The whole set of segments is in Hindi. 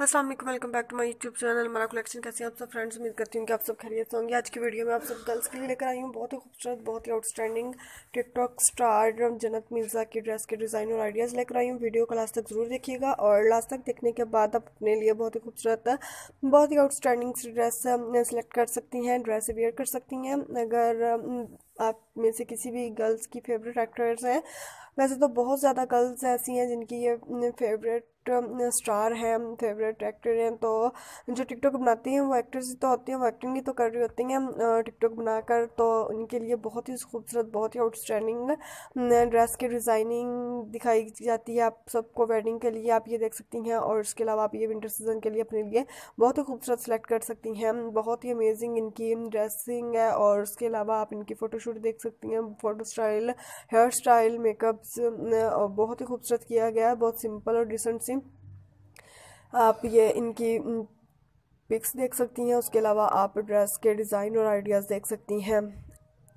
Aslam welcome back to my YouTube channel हमारा कलेक्शन कैसे हैं आप सब फ्रेंड्स उम्मीद करती हूँ कि आप सब खरीद से होंगे आज की वीडियो में आप सब गर्ल्स के लिए लेकर आई हूँ बहुत ही खूबसूरत बहुत ही outstanding TikTok star Jannat Mirza की ड्रेस के डिज़ाइन और आइडियाज़ लेकर आई हूँ वीडियो को लास्ट तक ज़रूर देखिएगा और लास्ट तक देखने के बाद आप अपने लिए बहुत ही खूबसूरत बहुत ही आउटस्टैंडिंग ड्रेस सेलेक्ट कर सकती हैं ड्रेस वेयर कर सकती हैं अगर आप में से किसी भी गर्ल्स की फेवरेट एक्टर्स हैं वैसे तो बहुत ज़्यादा गर्ल्स ऐसी हैं जिनकी ये फेवरेट स्टार हैं फेवरेट एक्टर हैं तो जो टिकटॉक बनाती हैं वो एक्ट्रेस तो होती हैं वो एक्टिंग ही तो कर रही होती हैं टिकटॉक बनाकर तो उनके लिए बहुत ही खूबसूरत बहुत ही आउटस्टैंडिंग ड्रेस की डिज़ाइनिंग दिखाई जाती है आप सबको वेडिंग के लिए आप ये देख सकती हैं और इसके अलावा आप ये विंटर सीजन के लिए अपने लिए बहुत ही खूबसूरत सेलेक्ट कर सकती हैं बहुत ही अमेजिंग इनकी ड्रेसिंग है और उसके अलावा आप इनकी फ़ोटोशूट देख सकती हैं photo style hair style makeups बहुत ही खूबसूरत किया गया है बहुत सिंपल और डिसेंट आप ये इनकी पिक्स देख सकती हैं उसके अलावा आप ड्रेस के डिज़ाइन और आइडियाज़ देख सकती हैं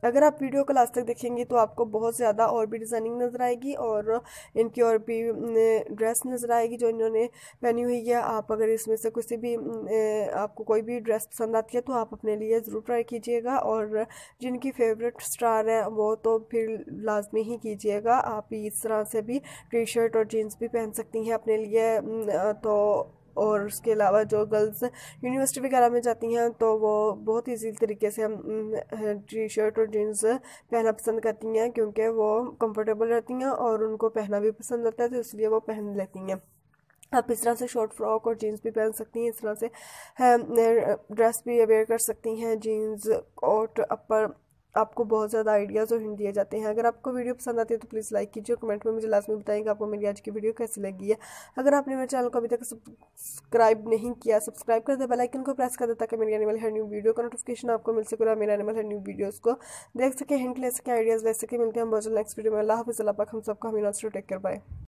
अगर आप वीडियो को लास्ट तक देखेंगे तो आपको बहुत ज़्यादा और भी डिज़ाइनिंग नज़र आएगी और इनकी और भी ड्रेस नज़र आएगी जो इन्होंने पहनी हुई है आप अगर इसमें से किसी भी आपको कोई भी ड्रेस पसंद आती है तो आप अपने लिए ज़रूर ट्राई कीजिएगा और जिनकी फेवरेट स्टार है वो तो फिर लाजमी ही कीजिएगा आप इस तरह से भी टी शर्ट और जीन्स भी पहन सकती हैं अपने लिए तो और उसके अलावा जो गर्ल्स यूनिवर्सिटी वगैरह में जाती हैं तो वो बहुत ईजी तरीके से हम टी शर्ट और जीन्स पहनना पसंद करती हैं क्योंकि वो कंफर्टेबल रहती हैं और उनको पहनना भी पसंद आता है तो इसलिए वो पहन लेती हैं आप इस तरह से शॉर्ट फ्रॉक और जीन्स भी पहन सकती हैं इस तरह से ड्रेस भी वेयर कर सकती हैं जीन्स कोट अपर आपको बहुत ज़्यादा आइडियाज़ और हिंट दिए जाते हैं अगर आपको वीडियो पसंद आती है तो प्लीज़ लाइक कीजिए और कमेंट में मुझे लास्ट में बताएंगे आपको मेरी आज की वीडियो कैसी लगी है अगर आपने मेरे चैनल को अभी तक सब्सक्राइब नहीं किया सब्सक्राइब कर दे बेलाइकन को प्रेस कर दे ताकि मेरी एनिमल हर न्यू वीडियो का नोटिफिकेशन आपको मिल सके और मेरे एनिमल हर न्यू वीडियोज़ को देख सके हिंट ले सके आइडियाज़ ले सके मिलते हैं हम बहुत नेक्स्ट वीडियो में अल्लाह हाफिज़ अल्लाह पाक हम सबका हमीन टेक कर पाए